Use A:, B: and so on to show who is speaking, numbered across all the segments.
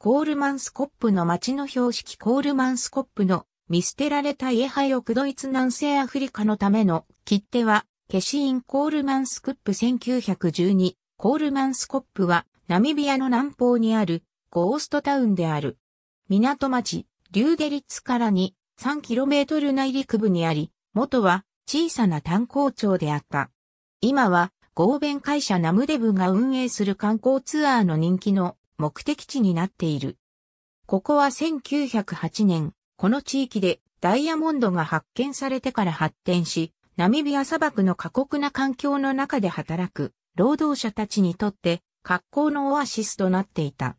A: コールマ
B: ンスコップの街の標識コールマンスコップの見捨てられた家廃屋ドイツ南西アフリカのための切手は、消イ印コールマンスクップ1912、コールマンスコップは、ナミビアの南方にある、ゴーストタウンである。港町、リューデリッツからに、3km 内陸部にあり、元は小さな炭鉱町であった。今は、合弁会社ナムデブが運営する観光ツアーの人気の目的地になっている。ここは1908年、この地域でダイヤモンドが発見されてから発展し、ナミビア砂漠の過酷な環境の中で働く労働者たちにとって格好のオアシスとなっていた。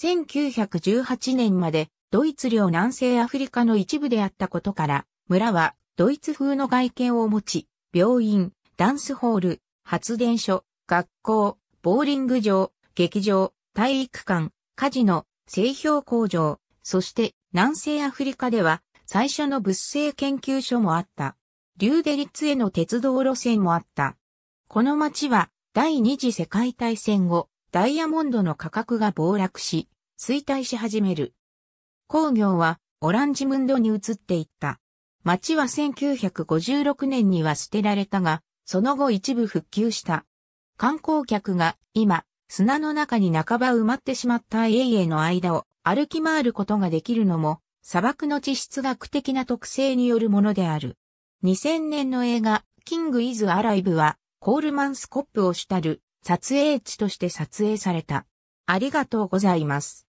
B: 1918年までドイツ領南西アフリカの一部であったことから、村はドイツ風の外見を持ち、病院、ダンスホール、発電所、学校、ボーリング場、劇場、体育館、カジノ、製氷工場、そして南西アフリカでは最初の物性研究所もあった。リューデリッツへの鉄道路線もあった。この町は第二次世界大戦後、ダイヤモンドの価格が暴落し、衰退し始める。工業はオランジムンドに移っていった。町は1956年には捨てられたが、その後一部復旧した。観光客が今、砂の中に半ば埋まってしまったエイエイの間を歩き回ることができるのも、砂漠の地質学的な特性によるものである。2000年の映画、キング・イズ・アライブは、コールマンスコップを主たる撮影地として撮影された。ありがとうございます。